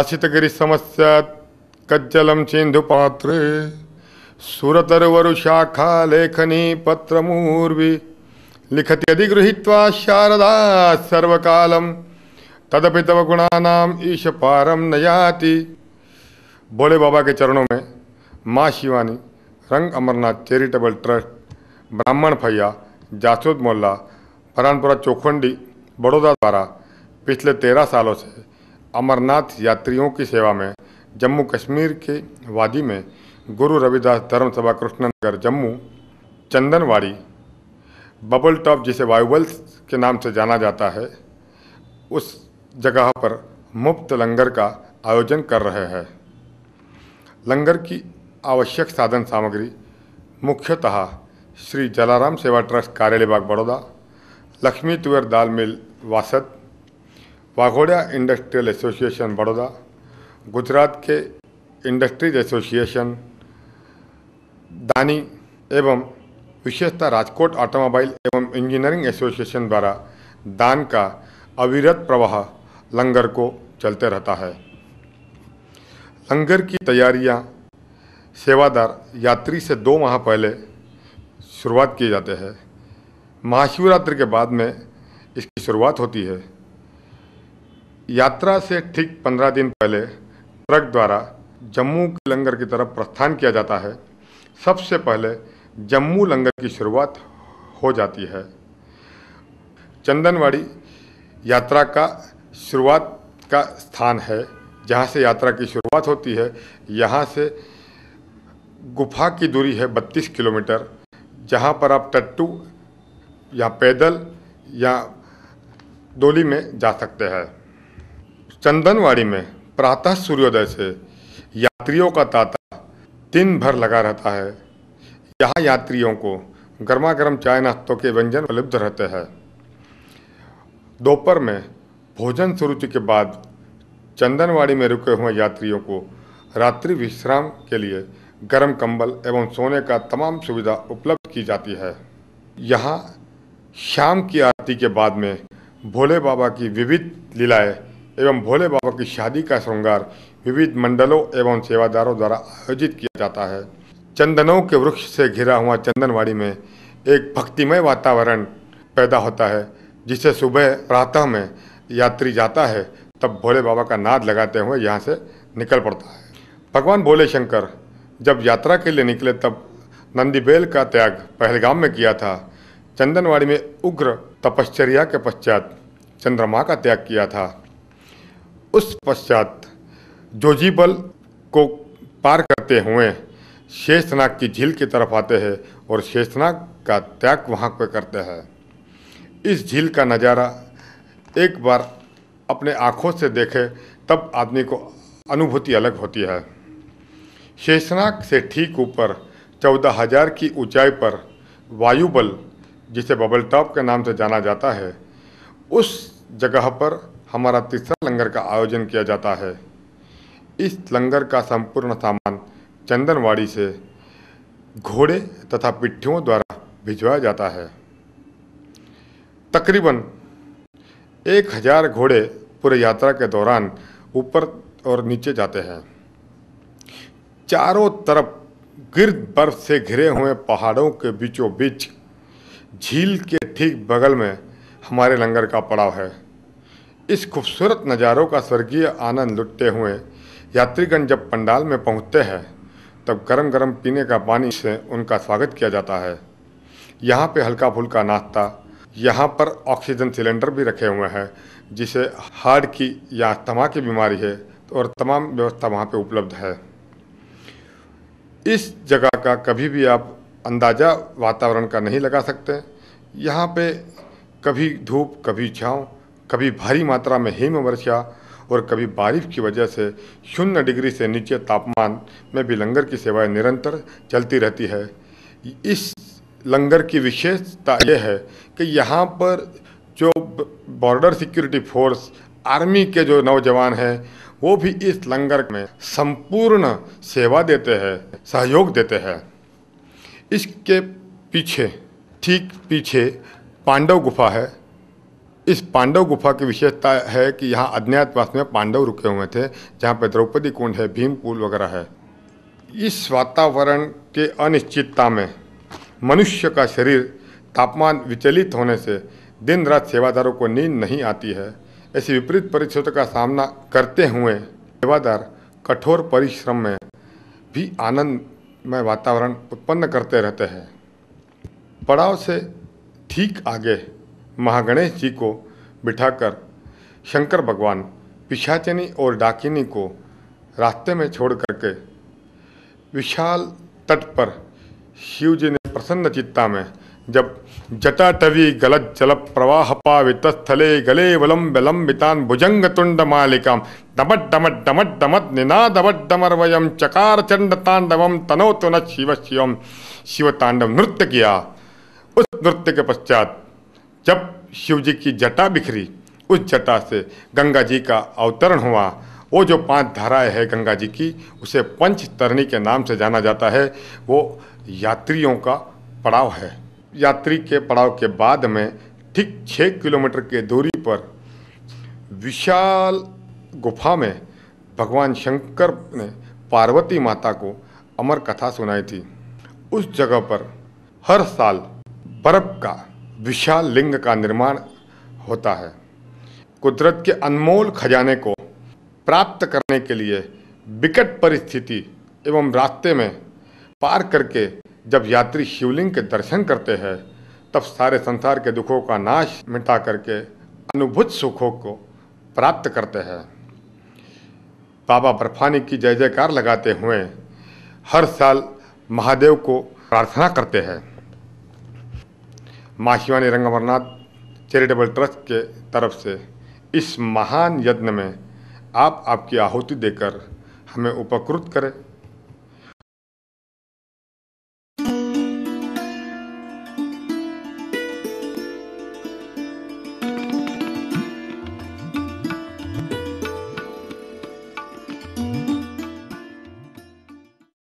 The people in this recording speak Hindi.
असितगिरिसमस्या कज्जलं सिन्धुपात्रे सुरतरुवरुशाखा लेखनी पत्रमूर्वी लिखति अधिगृहीत्वा शारदा सर्वकालं तदपि तव गुणानाम ईश पारम नयाति भोले बाबा के चरणों में माँ शिवानी रंग अमरनाथ चैरिटेबल ट्रस्ट ब्राह्मण भैया जासूद मोल्ला फरहानपुरा चोखंडी बड़ौदा द्वारा पिछले तेरह सालों से अमरनाथ यात्रियों की सेवा में जम्मू कश्मीर के वादी में गुरु रविदास धर्म सभा कृष्णनगर जम्मू चंदनवाड़ी बबल टॉप जिसे वायुबल्स के नाम से जाना जाता है उस जगह पर मुफ्त लंगर का आयोजन कर रहे हैं लंगर की आवश्यक साधन सामग्री मुख्यतः श्री जलाराम सेवा ट्रस्ट कार्यालय बाग Baroda Lakshmi Toor Dal mill Vasad Waghodia industrial association Baroda Gujarat के इंडस्ट्रीज एसोसिएशन दानी एवं विशेषतः राजकोट ऑटोमोबाइल एवं इंजीनियरिंग एसोसिएशन द्वारा दान का अविरत प्रवाह लंगर को चलते रहता है लंगर की तैयारियां सेवादार यात्री से दो माह पहले शुरुआत किए जाते हैं महाशिवरात्रि के बाद में इसकी शुरुआत होती है यात्रा से ठीक पंद्रह दिन पहले ट्रक द्वारा जम्मू लंगर की तरफ प्रस्थान किया जाता है सबसे पहले जम्मू लंगर की शुरुआत हो जाती है चंदनवाड़ी यात्रा का शुरुआत का स्थान है जहाँ से यात्रा की शुरुआत होती है यहाँ से गुफा की दूरी है 32 किलोमीटर जहाँ पर आप टट्टू या पैदल या डोली में जा सकते हैं चंदनवाड़ी में प्रातः सूर्योदय से यात्रियों का तांता दिन भर लगा रहता है यहाँ यात्रियों को गर्मा गर्म चाय नाश्तों के व्यंजन उपलब्ध रहते हैं दोपहर में भोजन सुरुचि के बाद चंदनवाड़ी में रुके हुए यात्रियों को रात्रि विश्राम के लिए गर्म कंबल एवं सोने का तमाम सुविधा उपलब्ध की जाती है यहाँ शाम की आरती के बाद में भोले बाबा की विविध लीलाएं एवं भोले बाबा की शादी का श्रृंगार विविध मंडलों एवं सेवादारों द्वारा आयोजित किया जाता है चंदनों के वृक्ष से घिरा हुआ चंदनवाड़ी में एक भक्तिमय वातावरण पैदा होता है जिसे सुबह प्रातः में यात्री जाता है तब भोले बाबा का नाद लगाते हुए यहाँ से निकल पड़ता है भगवान भोले शंकर जब यात्रा के लिए निकले तब नंदीबेल का त्याग पहलगाम में किया था चंदनवाड़ी में उग्र तपश्चर्या के पश्चात चंद्रमा का त्याग किया था उस पश्चात जोजीबल को पार करते हुए शेषनाग की झील की तरफ आते हैं और शेषनाग का त्याग वहाँ पर करते हैं इस झील का नज़ारा एक बार अपने आँखों से देखे तब आदमी को अनुभूति अलग होती है शेषनाग से ठीक ऊपर चौदह हजार की ऊंचाई पर वायुबल जिसे बबल टॉप के नाम से जाना जाता है उस जगह पर हमारा तीसरा लंगर का आयोजन किया जाता है इस लंगर का संपूर्ण सामान चंदनवाड़ी से घोड़े तथा पिट्ठियों द्वारा भिजवाया जाता है तकरीबन एक हज़ार घोड़े पूरे यात्रा के दौरान ऊपर और नीचे जाते हैं चारों तरफ गिर्द बर्फ से घिरे हुए पहाड़ों के बीचों बीच झील के ठीक बगल में हमारे लंगर का पड़ाव है इस खूबसूरत नज़ारों का स्वर्गीय आनंद लुटते हुए यात्रीगण जब पंडाल में पहुँचते हैं तब गरम गरम पीने का पानी से उनका स्वागत किया जाता है यहाँ पे हल्का फुल्का नाश्ता यहाँ पर ऑक्सीजन सिलेंडर भी रखे हुए हैं जिसे हार्ट की या तमा की बीमारी है और तमाम व्यवस्था वहाँ पे उपलब्ध है इस जगह का कभी भी आप अंदाज़ा वातावरण का नहीं लगा सकते यहाँ पे कभी धूप कभी छाँव कभी भारी मात्रा में हिमवर्षा और कभी बारिश की वजह से शून्य डिग्री से नीचे तापमान में भी लंगर की सेवाएं निरंतर चलती रहती है इस लंगर की विशेषता यह है कि यहाँ पर जो बॉर्डर सिक्योरिटी फोर्स आर्मी के जो नौजवान हैं वो भी इस लंगर में संपूर्ण सेवा देते हैं सहयोग देते हैं इसके पीछे ठीक पीछे पांडव गुफा है इस पांडव गुफा की विशेषता है कि यहाँ अज्ञातवास में पांडव रुके हुए थे जहाँ पर द्रौपदी कुंड है भीम भीमकुल वगैरह है इस वातावरण के अनिश्चितता में मनुष्य का शरीर तापमान विचलित होने से दिन रात सेवादारों को नींद नहीं आती है ऐसी विपरीत परिस्थितियों का सामना करते हुए सेवादार कठोर परिश्रम में भी आनंदमय वातावरण उत्पन्न करते रहते हैं पड़ाव से ठीक आगे महागणेश जी को बिठाकर शंकर भगवान पिशाचनी और डाकिनी को रास्ते में छोड़ करके विशाल तट पर शिव जी ने प्रसन्न चित्ता में जब जटाटवी गलत जल प्रवाह पावित स्थले गले वलम विलंबितान भुजंग तुंड मालिकाम डमट डमट डमट डमत निनादमट डमर वयम चकार चंड तांडवम तनो तुन शिव शिवम शिव तांडव नृत्य किया उस नृत्य के पश्चात जब शिव जी की जटा बिखरी उस जटा से गंगा जी का अवतरण हुआ वो जो पांच धाराएं है गंगा जी की उसे पंच तरणी के नाम से जाना जाता है वो यात्रियों का पड़ाव है यात्री के पड़ाव के बाद में ठीक छः किलोमीटर के दूरी पर विशाल गुफा में भगवान शंकर ने पार्वती माता को अमर कथा सुनाई थी उस जगह पर हर साल बर्फ का विशाल लिंग का निर्माण होता है कुदरत के अनमोल खजाने को प्राप्त करने के लिए विकट परिस्थिति एवं रास्ते में पार करके जब यात्री शिवलिंग के दर्शन करते हैं तब सारे संसार के दुखों का नाश मिटा करके अनुभूत सुखों को प्राप्त करते हैं बाबा बर्फानी की जय जयकार लगाते हुए हर साल महादेव को प्रार्थना करते हैं माँ शिवानी रंगमरनाथ चैरिटेबल ट्रस्ट के तरफ से इस महान यत्न में आप आपकी आहुति देकर हमें उपकृत करें